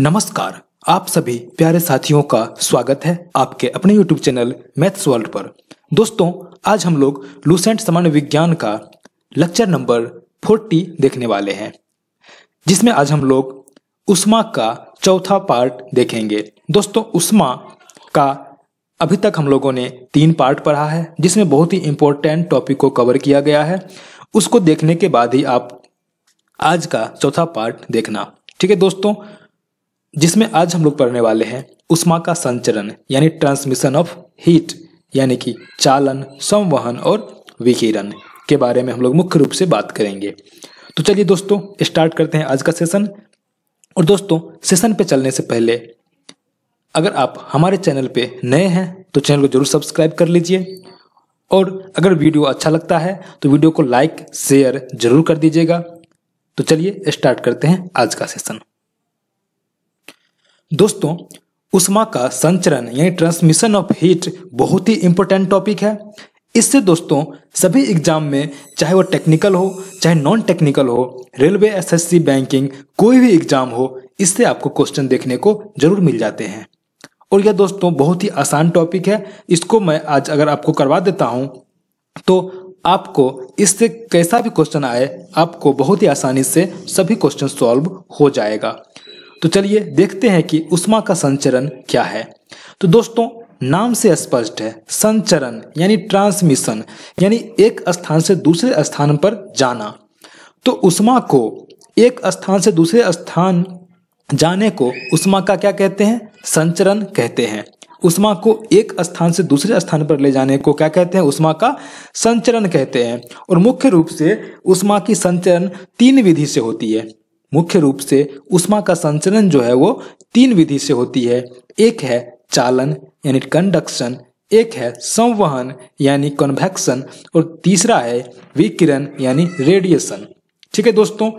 नमस्कार आप सभी प्यारे साथियों का स्वागत है आपके अपने YouTube चैनल मैथ्स वर्ल्ड पर दोस्तों आज हम लोग लूसेंट सामान्य विज्ञान का लेक्चर नंबर 40 देखने वाले हैं जिसमें आज हम लोग उष्मा का चौथा पार्ट देखेंगे दोस्तों उष्मा का अभी तक हम लोगों ने तीन पार्ट पढ़ा है जिसमें बहुत ही इंपॉर्टेंट टॉपिक को कवर किया गया है उसको देखने के बाद ही आप आज का चौथा पार्ट देखना ठीक है दोस्तों जिसमें आज हम लोग पढ़ने वाले हैं उष्मा का संचरण यानी ट्रांसमिशन ऑफ हीट यानी कि चालन संवहन और विकिरण के बारे में हम लोग मुख्य रूप से बात करेंगे तो चलिए दोस्तों स्टार्ट करते हैं आज का सेशन और दोस्तों सेशन पे चलने से पहले अगर आप हमारे चैनल पे नए हैं तो चैनल को जरूर सब्सक्राइब कर लीजिए और अगर वीडियो अच्छा लगता है तो वीडियो को लाइक शेयर जरूर कर दीजिएगा तो चलिए स्टार्ट करते हैं आज का सेशन दोस्तों उष्मा का संचरण यानी ट्रांसमिशन ऑफ हीट बहुत ही इंपॉर्टेंट टॉपिक है इससे दोस्तों सभी एग्जाम में चाहे वो टेक्निकल हो चाहे नॉन टेक्निकल हो रेलवे एसएससी बैंकिंग कोई भी एग्जाम हो इससे आपको क्वेश्चन देखने को जरूर मिल जाते हैं और यह दोस्तों बहुत ही आसान टॉपिक है इसको मैं आज अगर आपको करवा देता हूं तो आपको इससे कैसा भी क्वेश्चन आए आपको बहुत ही आसानी से सभी क्वेश्चन सॉल्व हो जाएगा तो चलिए देखते हैं कि उष्मा का संचरण क्या है तो दोस्तों नाम से स्पष्ट है संचरण यानी ट्रांसमिशन यानी एक स्थान से दूसरे स्थान पर जाना तो उष्मा को एक स्थान से दूसरे स्थान जाने को उष्मा का क्या कहते हैं संचरण कहते हैं उष्मा को एक स्थान से दूसरे स्थान पर ले जाने को क्या कहते हैं उष्मा का संचरण कहते हैं और मुख्य रूप से उष्मा की संचरण तीन विधि से होती है मुख्य रूप से उष्मा का संचरण जो है वो तीन विधि से होती है एक है चालन यानी कंडक्शन एक है संवहन यानी कन्वेक्शन और तीसरा है विकिरण यानी रेडिएशन ठीक है दोस्तों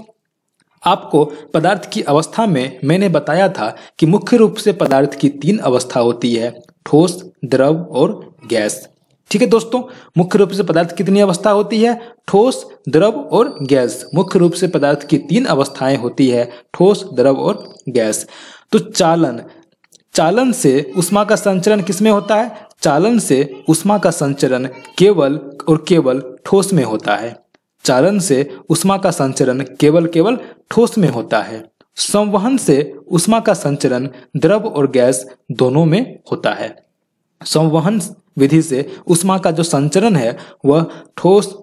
आपको पदार्थ की अवस्था में मैंने बताया था कि मुख्य रूप से पदार्थ की तीन अवस्था होती है ठोस द्रव और गैस ठीक है दोस्तों मुख्य रूप से पदार्थ की कितनी अवस्था होती है ठोस द्रव और गैस मुख्य रूप से पदार्थ की तीन अवस्थाएं होती है ठोस द्रव और गैस तो चालन चालन से उष्मा का संचरण किसमें होता है चालन से उष्मा का संचरण केवल और केवल ठोस में होता है चालन से उष्मा का संचरण केवल केवल ठोस में होता है संवहन से उष्मा का संचरण द्रव और गैस दोनों में होता है संवहन विधि से उष्मा का जो संचरण है वह ठोस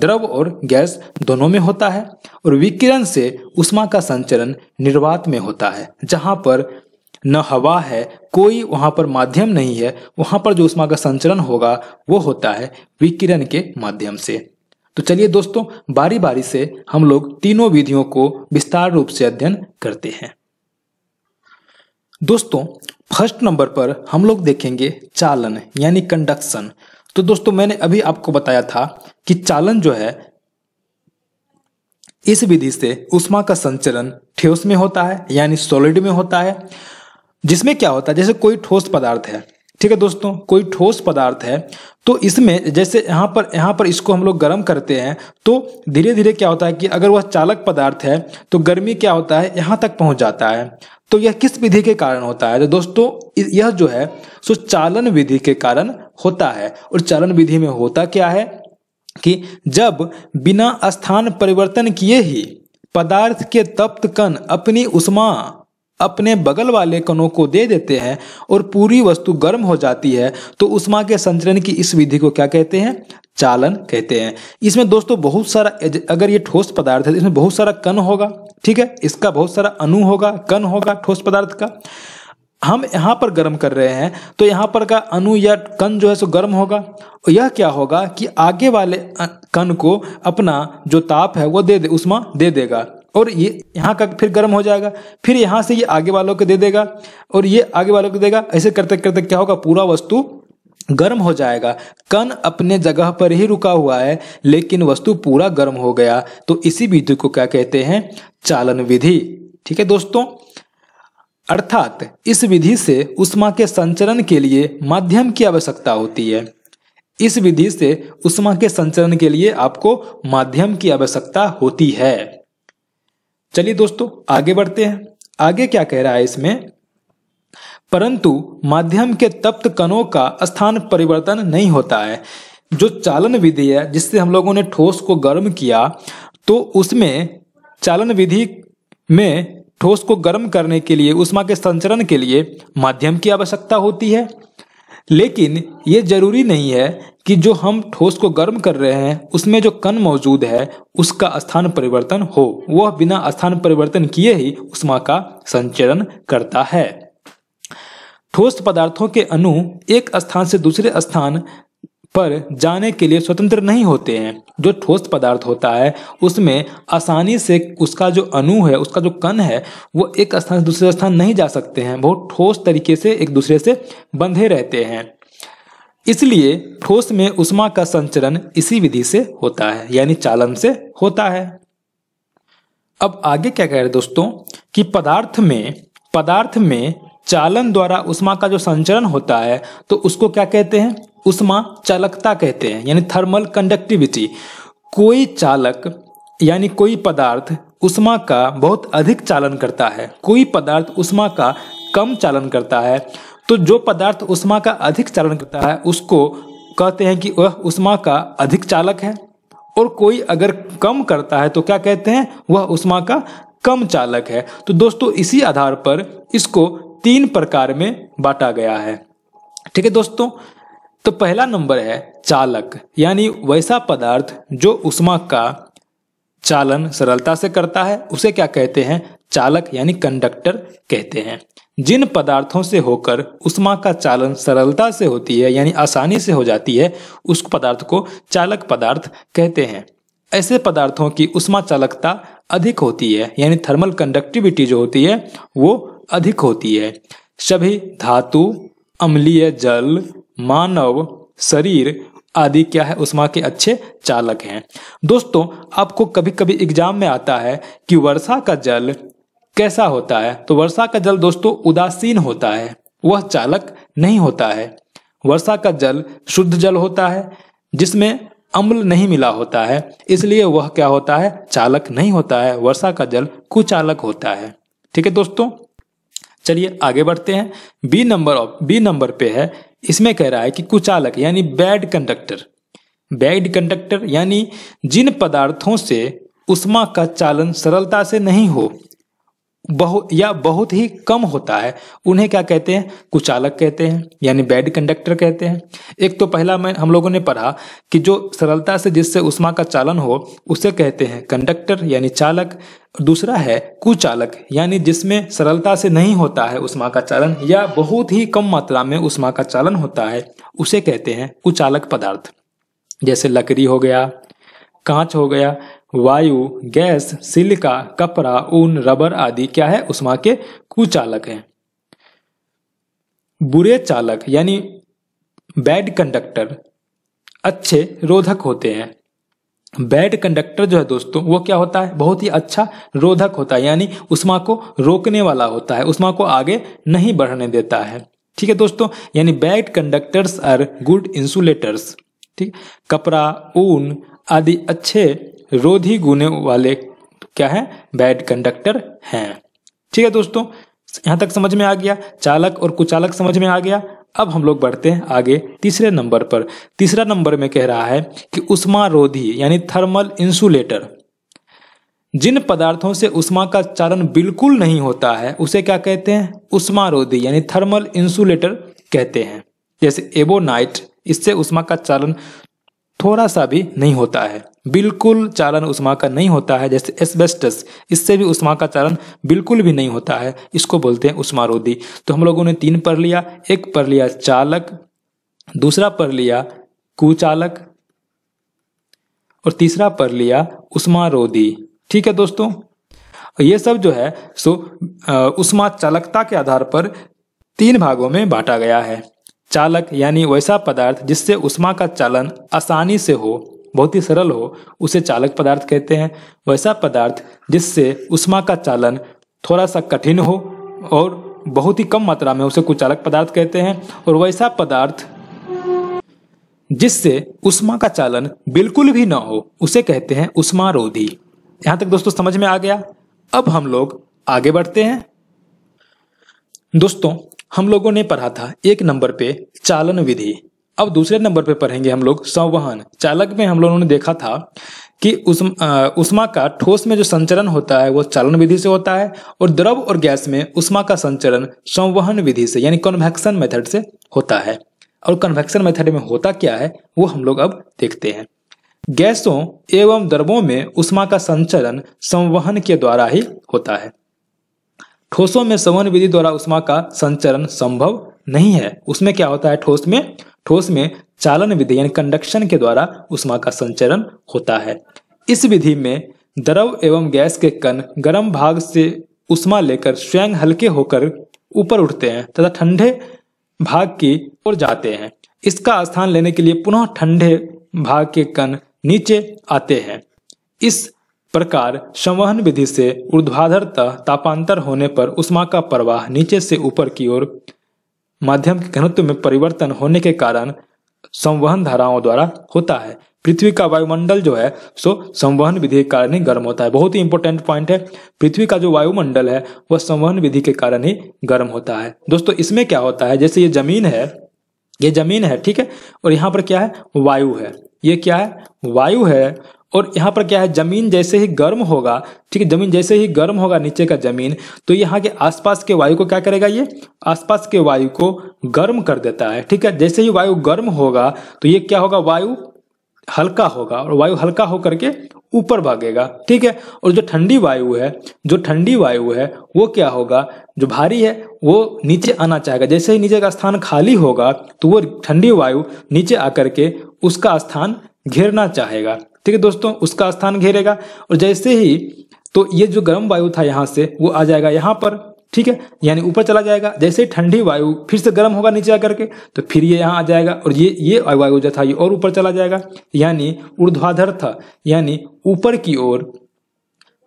द्रव और गैस दोनों में होता है और विकिरण से उष्मा का संचरण निर्वात में होता है जहाँ पर न हवा है कोई वहाँ पर माध्यम नहीं है वहाँ पर जो उष्मा का संचरण होगा वो होता है विकिरण के माध्यम से तो चलिए दोस्तों बारी बारी से हम लोग तीनों विधियों को विस्तार रूप से अध्ययन करते हैं दोस्तों फर्स्ट नंबर पर हम लोग देखेंगे चालन यानी कंडक्शन तो दोस्तों मैंने अभी आपको बताया था कि चालन जो है इस विधि से उष्मा का संचरण ठेस में होता है यानी सॉलिड में होता है जिसमें क्या होता है जैसे कोई ठोस पदार्थ है ठीक है दोस्तों कोई ठोस पदार्थ है तो इसमें जैसे यहाँ पर यहाँ पर इसको हम लोग गर्म करते हैं तो धीरे धीरे क्या होता है कि अगर वह चालक पदार्थ है तो गर्मी क्या होता है यहाँ तक पहुँच जाता है तो यह किस विधि के कारण होता है तो दोस्तों यह जो है सो चालन विधि के कारण होता है और चालन विधि में होता क्या है कि जब बिना स्थान परिवर्तन किए ही पदार्थ के तप्त कण अपनी उष्मा अपने बगल वाले कणों को दे देते हैं और पूरी वस्तु गर्म हो जाती है तो उष्मा के संचरण की इस विधि को क्या कहते हैं चालन कहते हैं इसमें दोस्तों बहुत सारा अगर ये ठोस पदार्थ है इसमें बहुत सारा कण होगा ठीक है इसका बहुत सारा अणु होगा कण होगा ठोस पदार्थ का हम यहाँ पर गर्म कर रहे हैं तो यहाँ पर का अणु या कण जो है सो गर्म होगा और यह क्या होगा कि आगे वाले कण को अपना जो ताप है वो दे दे उष्मा दे देगा और ये यहाँ का फिर गर्म हो जाएगा फिर यहाँ से ये आगे वालों को दे देगा और ये आगे वालों को देगा ऐसे करते करते क्या होगा पूरा वस्तु गर्म हो जाएगा कण अपने जगह पर ही रुका हुआ है लेकिन वस्तु पूरा गर्म हो गया तो इसी विधि को क्या कहते हैं चालन विधि ठीक है दोस्तों अर्थात इस विधि से उष्मा के संचरण के लिए माध्यम की आवश्यकता होती है इस विधि से उष्मा के संचरण के लिए आपको माध्यम की आवश्यकता होती है चलिए दोस्तों आगे बढ़ते हैं आगे क्या कह रहा है इसमें परंतु माध्यम के तप्त कणों का स्थान परिवर्तन नहीं होता है जो चालन विधि है जिससे हम लोगों ने ठोस को गर्म किया तो उसमें चालन विधि में ठोस को गर्म करने के लिए उष्मा के संचरण के लिए माध्यम की आवश्यकता होती है लेकिन ये जरूरी नहीं है कि जो हम ठोस को गर्म कर रहे हैं उसमें जो कण मौजूद है उसका स्थान परिवर्तन हो वह बिना स्थान परिवर्तन किए ही उष्मा का संचरण करता है ठोस पदार्थों के अणु एक स्थान से दूसरे स्थान पर जाने के लिए स्वतंत्र नहीं होते हैं जो ठोस पदार्थ होता है उसमें आसानी से उसका जो अणु है उसका जो कण है वो एक स्थान से दूसरे स्थान नहीं जा सकते हैं बहुत ठोस तरीके से एक दूसरे से बंधे रहते हैं इसलिए ठोस में उष्मा का संचरण इसी विधि से होता है यानी चालन से होता है अब आगे क्या कह रहे दोस्तों कि पदार्थ में पदार्थ में चालन द्वारा उष्मा का जो संचरण होता है तो उसको क्या कहते हैं उष्मा चालकता कहते हैं यानी थर्मल कंडक्टिविटी कोई चालक यानी कोई पदार्थ उष्मा का बहुत अधिक चालन करता है कोई पदार्थ उष्मा का कम चालन करता है तो जो पदार्थ उष्मा का अधिक चालन करता है उसको कहते हैं कि वह उष्मा का अधिक चालक है और कोई अगर कम करता है तो क्या कहते हैं वह उष्मा का कम चालक है तो दोस्तों इसी आधार पर इसको तीन प्रकार में बांटा गया है ठीक है दोस्तों तो पहला नंबर है चालक यानी वैसा पदार्थ जो उष्मा का चालन सरलता से करता है उसे क्या कहते हैं चालक यानी कंडक्टर कहते हैं जिन पदार्थों से होकर उष्मा का चालन सरलता से होती है यानी आसानी से हो जाती है उस पदार्थ को चालक पदार्थ कहते हैं ऐसे पदार्थों की उष्मा चालकता अधिक होती है यानी थर्मल कंडक्टिविटी जो होती है वो अधिक होती है सभी धातु अम्लीय जल मानव शरीर आदि क्या है उष्मा के अच्छे चालक हैं दोस्तों आपको कभी कभी एग्जाम में आता है कि वर्षा का जल कैसा होता है तो वर्षा का जल दोस्तों उदासीन होता है वह चालक नहीं होता है वर्षा का जल शुद्ध जल होता है जिसमें अम्ल नहीं मिला होता है इसलिए वह क्या होता है चालक नहीं होता है वर्षा का जल कुचालक होता है ठीक है दोस्तों चलिए आगे बढ़ते हैं बी नंबर बी नंबर पे है इसमें कह रहा है कि कुचालक यानी बैड कंडक्टर बैड कंडक्टर यानी जिन पदार्थों से उष्मा का चालन सरलता से नहीं हो बहु या बहुत ही कम होता है उन्हें क्या कहते हैं कुचालक कहते हैं यानी बैड कंडक्टर कहते हैं एक तो पहला मैं हम लोगों ने पढ़ा कि जो सरलता से जिससे उष्मा का चालन हो उसे कहते हैं कंडक्टर यानी चालक दूसरा है कुचालक यानी जिसमें सरलता से नहीं होता है उष्मा का चालन या बहुत ही कम मात्रा में उष्मा का चालन होता है उसे कहते हैं कुचालक पदार्थ जैसे लकड़ी हो गया कांच हो गया वायु गैस सिलिका कपड़ा ऊन रबर आदि क्या है उष्मा के कुचालक हैं बुरे चालक यानी बैड कंडक्टर अच्छे रोधक होते हैं बैड कंडक्टर जो है दोस्तों वो क्या होता है बहुत ही अच्छा रोधक होता है यानी उष्मा को रोकने वाला होता है उष्मा को आगे नहीं बढ़ने देता है ठीक है दोस्तों यानी bad conductors are good insulators ठीक कपड़ा ऊन आदि अच्छे रोधी गुने वाले क्या है बैड कंडक्टर हैं ठीक है दोस्तों यहां तक समझ में आ गया चालक और कुचालक समझ में आ गया अब हम लोग बढ़ते हैं आगे तीसरे नंबर पर तीसरा नंबर में कह रहा है कि उष्मा रोधी यानी थर्मल इंसुलेटर जिन पदार्थों से उष्मा का चारण बिल्कुल नहीं होता है उसे क्या कहते हैं उष्मा रोधी यानी थर्मल इंसुलेटर कहते हैं जैसे एबोनाइट इससे उष्मा का चालन थोड़ा सा भी नहीं होता है बिल्कुल चालन उष्मा का नहीं होता है जैसे एस्बेस्टस इससे भी उष्मा का चालन बिल्कुल भी नहीं होता है इसको बोलते हैं उष्मा रोधी तो हम लोगों ने तीन पढ़ लिया एक पढ़ लिया चालक दूसरा पढ़ लिया कुचालक और तीसरा पढ़ लिया उष्मा रोधी ठीक है दोस्तों ये सब जो है सो उष्मा चालकता के आधार पर तीन भागों में बांटा गया है चालक यानी वैसा पदार्थ जिससे उष्मा का चालन आसानी से हो बहुत ही सरल हो उसे चालक पदार्थ कहते हैं वैसा पदार्थ जिससे उष्मा का चालन थोड़ा सा कठिन हो और बहुत ही कम मात्रा में उसे कुचालक पदार्थ कहते हैं और वैसा पदार्थ जिससे उष्मा का चालन बिल्कुल भी ना हो उसे कहते हैं उष्मा रोधी यहां तक दोस्तों समझ में आ गया अब हम लोग आगे बढ़ते हैं दोस्तों हम लोगों ने पढ़ा था एक नंबर पे चालन विधि अब दूसरे नंबर पे पढ़ेंगे हम लोग संवहन चालक में हम लोगों ने देखा था कि उस उष्मा का ठोस में जो संचरण होता है वो चालन विधि से होता है और द्रव और गैस में उष्मा का संचरण संवहन विधि से यानी कन्वेक्शन मेथड से होता है और कन्वेक्शन मेथड में होता क्या है वो हम लोग अब देखते हैं गैसों एवं द्रवों में उष्मा का संचरण संवहन के द्वारा ही होता है ठोसों में संवहन विधि द्वारा उष्मा का संचरण संभव नहीं है उसमें क्या होता है ठोस में ठोस में चालन विधि यानी कंडक्शन के द्वारा उष्मा का संचरण होता है इस विधि में द्रव एवं गैस के कण गर्म भाग से उष्मा लेकर स्वयं हल्के होकर ऊपर उठते हैं तथा ठंडे भाग की ओर जाते हैं इसका स्थान लेने के लिए पुनः ठंडे भाग के कण नीचे आते हैं इस प्रकार संवहन विधि से ऊर्ध्वाधर तापांतर होने पर उष्मा का प्रवाह नीचे से ऊपर की ओर माध्यम के घनत्व में परिवर्तन होने के कारण संवहन धाराओं द्वारा होता है पृथ्वी का वायुमंडल जो है सो संवहन विधि के कारण ही गर्म होता है बहुत ही इंपॉर्टेंट पॉइंट है पृथ्वी का जो वायुमंडल है वह संवहन विधि के कारण ही गर्म होता है दोस्तों इसमें क्या होता है जैसे ये जमीन है ये जमीन है ठीक है और यहाँ पर क्या है वायु है ये क्या है वायु है और यहाँ पर क्या है जमीन जैसे ही गर्म होगा ठीक है जमीन जैसे ही गर्म होगा नीचे का जमीन तो यहाँ के आसपास के वायु को क्या करेगा ये आसपास के वायु को गर्म कर देता है ठीक है जैसे ही वायु गर्म होगा तो ये क्या होगा वायु हल्का होगा और वायु हल्का होकर के ऊपर भागेगा ठीक है और जो ठंडी वायु है जो ठंडी वायु है वो क्या होगा जो भारी है वो नीचे आना चाहेगा जैसे ही नीचे का स्थान खाली होगा तो वो ठंडी वायु नीचे आकर के उसका स्थान घेरना चाहेगा ठीक है दोस्तों उसका स्थान घेरेगा और जैसे ही तो ये जो गर्म वायु था यहाँ से वो आ जाएगा यहाँ पर ठीक है यानी ऊपर चला जाएगा जैसे ही ठंडी वायु फिर से गर्म होगा नीचे आकर के तो फिर ये यहाँ आ जाएगा और ये ये वायु जो था ये और ऊपर चला जाएगा यानी ऊर्ध्वाधर था यानी ऊपर की ओर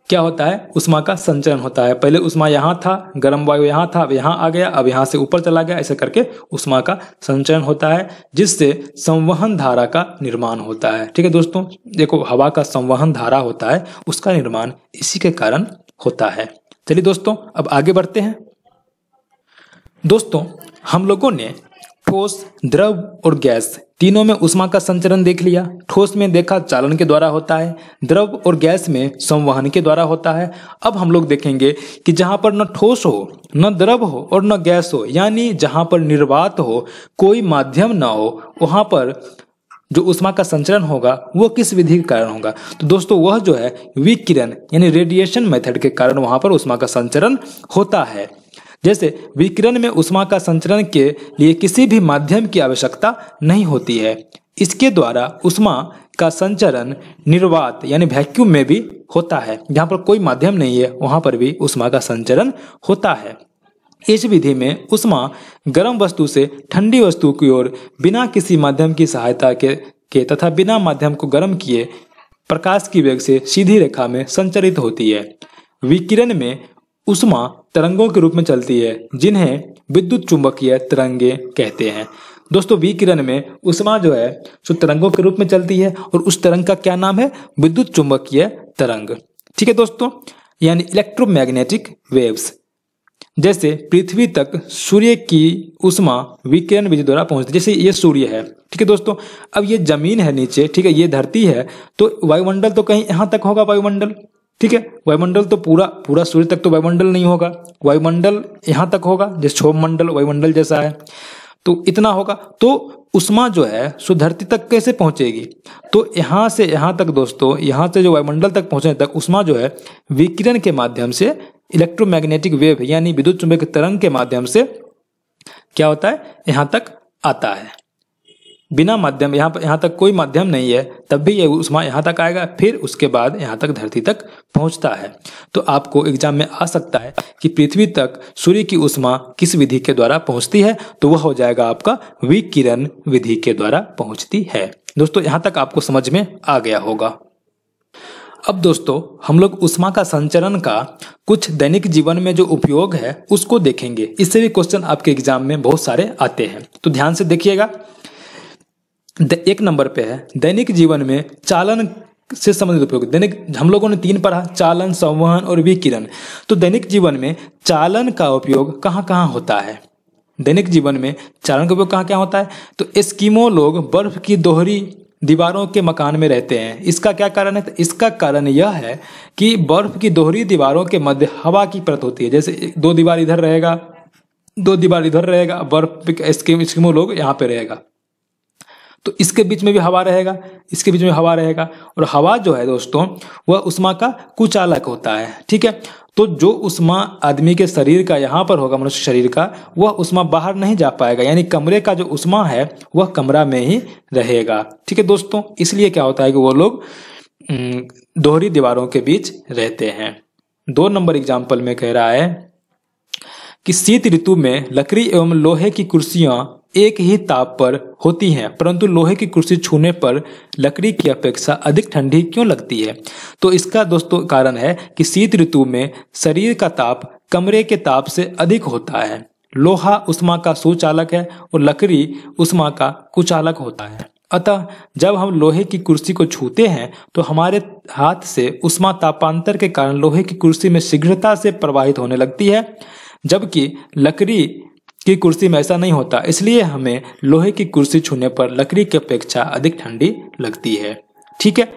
क्या होता है उष्मा का संचरण होता है पहले उष्मा यहाँ था गर्म वायु यहाँ था अब यहाँ आ गया अब यहाँ से ऊपर चला गया ऐसे करके उष्मा का संचरण होता है जिससे संवहन धारा का निर्माण होता है ठीक है दोस्तों देखो हवा का संवहन धारा होता है उसका निर्माण इसी के कारण होता है चलिए दोस्तों अब आगे बढ़ते हैं दोस्तों हम लोगों ने ठोस द्रव और गैस तीनों में उष्मा का संचरण देख लिया ठोस में देखा चालन के द्वारा होता है द्रव और गैस में संवहन के द्वारा होता है अब हम लोग देखेंगे कि जहां पर न ठोस हो न द्रव हो और न गैस हो यानी जहां पर निर्वात हो कोई माध्यम न हो वहां पर जो उष्मा का संचरण होगा वो किस विधि के कारण होगा तो दोस्तों वह जो है विकिरण यानी रेडिएशन मेथड के कारण वहां पर उष्मा का संचरण होता है जैसे विकिरण में उष्मा का संचरण के लिए किसी भी माध्यम की आवश्यकता नहीं होती है इसके द्वारा उष्मा का संचरण निर्वात यानी वैक्यूम में भी होता है जहाँ पर कोई माध्यम नहीं है वहाँ पर भी उष्मा का संचरण होता है इस विधि में उष्मा गर्म वस्तु से ठंडी वस्तु की ओर बिना किसी माध्यम की सहायता के के तथा बिना माध्यम को गर्म किए प्रकाश की वेग से सीधी रेखा में संचरित होती है विकिरण में उष्मा तरंगों के रूप में चलती है जिन्हें विद्युत चुंबकीय तरंगे कहते हैं दोस्तों विकिरण में उष्मा जो है सो तरंगों के रूप में चलती है और उस तरंग का क्या नाम है विद्युत चुंबकीय तरंग ठीक है दोस्तों यानी इलेक्ट्रोमैग्नेटिक वेव्स जैसे पृथ्वी तक सूर्य की उष्मा विकिरण विधि द्वारा पहुंचती है जैसे ये सूर्य है ठीक है दोस्तों अब ये जमीन है नीचे ठीक है ये धरती है तो वायुमंडल तो कहीं यहाँ तक होगा वायुमंडल ठीक है वायुमंडल तो पूरा पूरा सूर्य तक तो वायुमंडल नहीं होगा वायुमंडल यहाँ तक होगा जैसे क्षोभ मंडल वायुमंडल जैसा है तो इतना होगा तो उष्मा जो है सो धरती तक कैसे पहुंचेगी तो यहाँ से यहाँ तक दोस्तों यहाँ से जो वायुमंडल तक पहुंचने तक उष्मा जो है विकिरण के माध्यम से इलेक्ट्रोमैग्नेटिक वेव यानी विद्युत चुंबकीय तरंग के माध्यम से क्या होता है यहाँ तक आता है बिना माध्यम यहाँ पर यहाँ तक कोई माध्यम नहीं है तब भी ये उष्मा यहाँ तक आएगा फिर उसके बाद यहाँ तक धरती तक पहुँचता है तो आपको एग्जाम में आ सकता है कि पृथ्वी तक सूर्य की उष्मा किस विधि के द्वारा पहुँचती है तो वह हो जाएगा आपका विकिरण विधि के द्वारा पहुँचती है दोस्तों यहाँ तक आपको समझ में आ गया होगा अब दोस्तों हम लोग उष्मा का संचरण का कुछ दैनिक जीवन में जो उपयोग है उसको देखेंगे इससे भी क्वेश्चन आपके एग्जाम में बहुत सारे आते हैं तो ध्यान से देखिएगा एक नंबर पे है दैनिक जीवन में चालन से संबंधित उपयोग दैनिक हम लोगों ने तीन पढ़ा चालन संवहन और विकिरण तो दैनिक जीवन में चालन का उपयोग कहाँ कहाँ होता है दैनिक जीवन में चालन का उपयोग कहाँ क्या होता है तो एस्किमो लोग बर्फ की दोहरी दीवारों के मकान में रहते हैं इसका क्या कारण है इसका कारण यह है कि बर्फ की दोहरी दीवारों के मध्य हवा की परत होती है जैसे दो दीवार इधर रहेगा दो दीवार इधर रहेगा बर्फ स्कीमो लोग यहाँ पे रहेगा तो इसके बीच में भी हवा रहेगा इसके बीच में हवा रहेगा और हवा जो है दोस्तों वह उष्मा का कुचालक होता है ठीक है तो जो उष्मा आदमी के शरीर का यहाँ पर होगा मनुष्य शरीर का वह उष्मा बाहर नहीं जा पाएगा यानी कमरे का जो उष्मा है वह कमरा में ही रहेगा ठीक है दोस्तों इसलिए क्या होता है कि वो लोग दोहरी दीवारों के बीच रहते हैं दो नंबर एग्जाम्पल में कह रहा है कि शीत ऋतु में लकड़ी एवं लोहे की कुर्सियां एक ही ताप पर होती हैं परंतु लोहे की कुर्सी छूने पर लकड़ी की अपेक्षा अधिक ठंडी क्यों लगती है तो इसका दोस्तों कारण है कि शीत ऋतु में शरीर का ताप कमरे के ताप से अधिक होता है लोहा उष्मा का सुचालक है और लकड़ी उष्मा का कुचालक होता है अतः जब हम लोहे की कुर्सी को छूते हैं तो हमारे हाथ से उष्मा तापांतर के कारण लोहे की कुर्सी में शीघ्रता से प्रवाहित होने लगती है जबकि लकड़ी की कुर्सी में ऐसा नहीं होता इसलिए हमें लोहे की कुर्सी छूने पर लकड़ी की अपेक्षा अधिक ठंडी लगती है ठीक है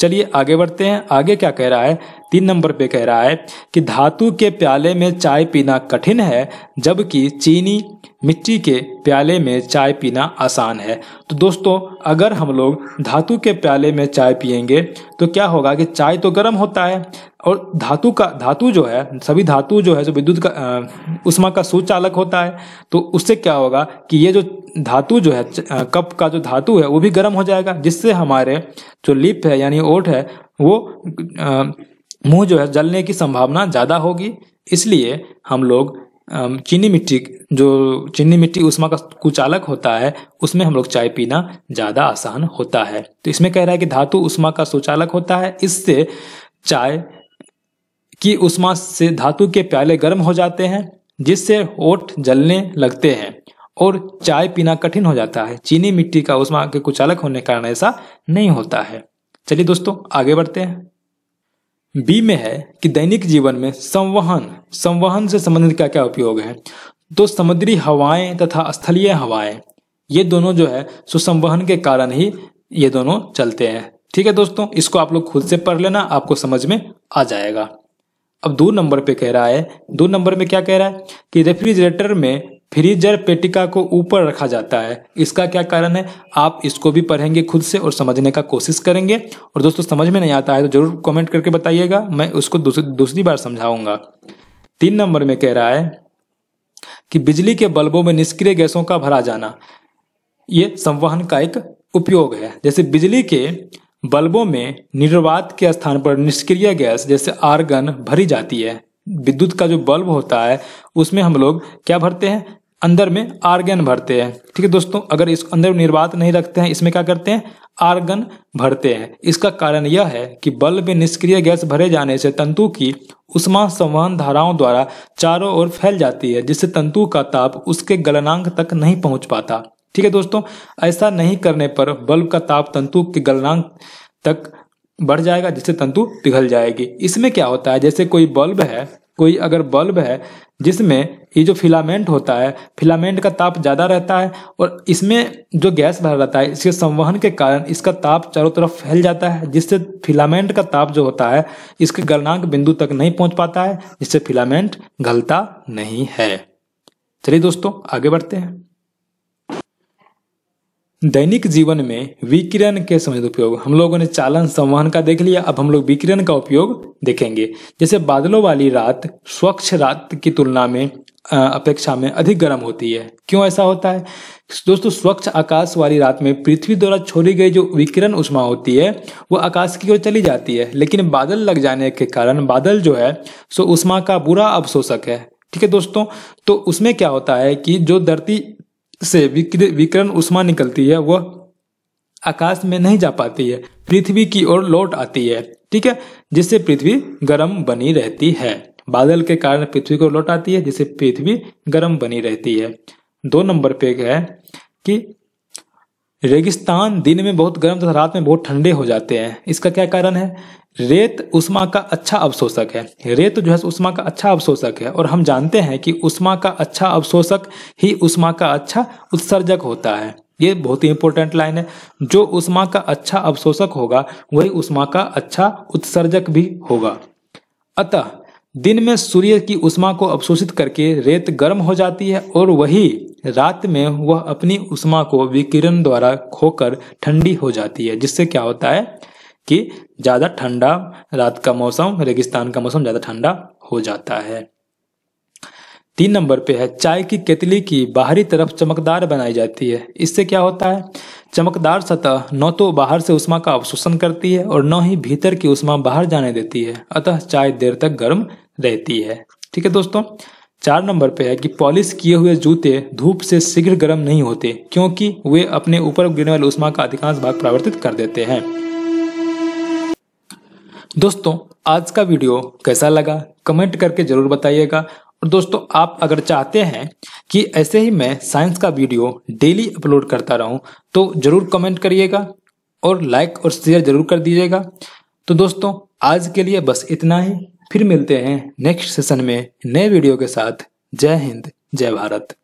चलिए आगे बढ़ते हैं आगे क्या कह रहा है तीन नंबर पे कह रहा है कि धातु के प्याले में चाय पीना कठिन है जबकि चीनी मिट्टी के प्याले में चाय पीना आसान है तो दोस्तों अगर हम लोग धातु के प्याले में चाय पियेंगे तो क्या होगा कि चाय तो गर्म होता है और धातु का धातु जो है सभी धातु जो है जो विद्युत का उष्मा का सुचालक होता है तो उससे क्या होगा कि ये जो धातु जो है कप का जो धातु है वो भी गर्म हो जाएगा जिससे हमारे जो लिप है यानी ओठ है वो मुंह जो है जलने की संभावना ज़्यादा होगी इसलिए हम लोग चीनी मिट्टी जो चीनी मिट्टी उष्मा का कुचालक होता है उसमें हम लोग चाय पीना ज़्यादा आसान होता है तो इसमें कह रहा है कि धातु उष्मा का सुचालक होता है इससे चाय कि उष्मा से धातु के प्याले गर्म हो जाते हैं जिससे ओठ जलने लगते हैं और चाय पीना कठिन हो जाता है चीनी मिट्टी का उष्मा के कुचालक होने के कारण ऐसा नहीं होता है चलिए दोस्तों आगे बढ़ते हैं बी में है कि दैनिक जीवन में संवहन संवहन से संबंधित क्या क्या उपयोग है तो समुद्री हवाएं तथा स्थलीय हवाएं ये दोनों जो है सुसंवहन के कारण ही ये दोनों चलते हैं ठीक है दोस्तों इसको आप लोग खुद से पढ़ लेना आपको समझ में आ जाएगा अब दो नंबर पे कह रहा है दो नंबर में क्या कह रहा है कि रेफ्रिजरेटर में फ्रीजर पेटिका को ऊपर रखा जाता है इसका क्या कारण है आप इसको भी पढ़ेंगे खुद से और समझने का कोशिश करेंगे और दोस्तों समझ में नहीं आता है तो जरूर कमेंट करके बताइएगा मैं उसको दूसरी बार समझाऊंगा तीन नंबर में कह रहा है कि बिजली के बल्बों में निष्क्रिय गैसों का भरा जाना ये संवहन का एक उपयोग है जैसे बिजली के बल्बों में निर्वात के स्थान पर निष्क्रिय गैस जैसे आर्गन भरी जाती है विद्युत का जो बल्ब होता है उसमें हम लोग क्या भरते हैं अंदर में आर्गन भरते हैं ठीक है दोस्तों अगर इस अंदर निर्वात नहीं रखते हैं इसमें क्या करते हैं आर्गन भरते हैं इसका कारण यह है कि बल्ब में निष्क्रिय गैस भरे जाने से तंतु की उष्मा संवहन धाराओं द्वारा चारों ओर फैल जाती है जिससे तंतु का ताप उसके गलनांक तक नहीं पहुंच पाता ठीक है दोस्तों ऐसा नहीं करने पर बल्ब का ताप तंतु के गलनांक तक बढ़ जाएगा जिससे तंतु पिघल जाएगी इसमें क्या होता है जैसे कोई बल्ब है कोई अगर बल्ब है जिसमें ये जो फिलामेंट होता है फिलामेंट का ताप ज़्यादा रहता है और इसमें जो गैस भर रहता है इसके संवहन के कारण इसका ताप चारों तरफ फैल जाता है जिससे फिलामेंट का ताप जो होता है इसके गलनांक बिंदु तक नहीं पहुंच पाता है जिससे फिलामेंट गलता नहीं है चलिए दोस्तों आगे बढ़ते हैं दैनिक जीवन में विकिरण के समय उपयोग हम लोगों ने चालन संवहन का देख लिया अब हम लोग विकिरण का उपयोग देखेंगे जैसे बादलों वाली रात स्वच्छ रात की तुलना में अपेक्षा में अधिक गर्म होती है क्यों ऐसा होता है दोस्तों स्वच्छ आकाश वाली रात में पृथ्वी द्वारा छोड़ी गई जो विकिरण उष्मा होती है वो आकाश की ओर चली जाती है लेकिन बादल लग जाने के कारण बादल जो है सो उष्मा का बुरा अवशोषक है ठीक है दोस्तों तो उसमें क्या होता है कि जो धरती से विकिरण उष्मा निकलती है वह आकाश में नहीं जा पाती है पृथ्वी की ओर लौट आती है ठीक है जिससे पृथ्वी गर्म बनी रहती है बादल के कारण पृथ्वी को लौट आती है जिससे पृथ्वी गर्म बनी रहती है दो नंबर पे है कि रेगिस्तान दिन में बहुत गर्म तथा रात में बहुत ठंडे हो जाते हैं इसका क्या कारण है रेत उष्मा का अच्छा अवशोषक है रेत जो है उष्मा का अच्छा अवशोषक है और हम जानते हैं कि उष्मा का अच्छा अवशोषक ही उष्मा का अच्छा उत्सर्जक होता है ये बहुत ही इंपॉर्टेंट लाइन है जो उष्मा का अच्छा अवशोषक होगा वही उष्मा का अच्छा उत्सर्जक भी होगा अतः दिन में सूर्य की उष्मा को अवशोषित करके रेत गर्म हो जाती है और वही रात में वह अपनी उष्मा को विकिरण द्वारा खोकर ठंडी हो जाती है जिससे क्या होता है कि ज़्यादा ठंडा रात का मौसम रेगिस्तान का मौसम ज़्यादा ठंडा हो जाता है तीन नंबर पे है चाय की केतली की बाहरी तरफ चमकदार बनाई जाती है इससे क्या होता है चमकदार सतह न तो बाहर से उष्मा का अवशोषण करती है और न ही भीतर की उष्मा बाहर जाने देती है अतः चाय देर तक गर्म रहती है ठीक है दोस्तों चार नंबर पे है कि पॉलिश किए हुए जूते धूप से शीघ्र गर्म नहीं होते क्योंकि वे अपने ऊपर गिरने वाली उष्मा का अधिकांश भाग परिवर्तित कर देते हैं दोस्तों आज का वीडियो कैसा लगा कमेंट करके जरूर बताइएगा दोस्तों आप अगर चाहते हैं कि ऐसे ही मैं साइंस का वीडियो डेली अपलोड करता रहूं तो ज़रूर कमेंट करिएगा और लाइक और शेयर ज़रूर कर दीजिएगा तो दोस्तों आज के लिए बस इतना ही फिर मिलते हैं नेक्स्ट सेशन में नए वीडियो के साथ जय हिंद जय भारत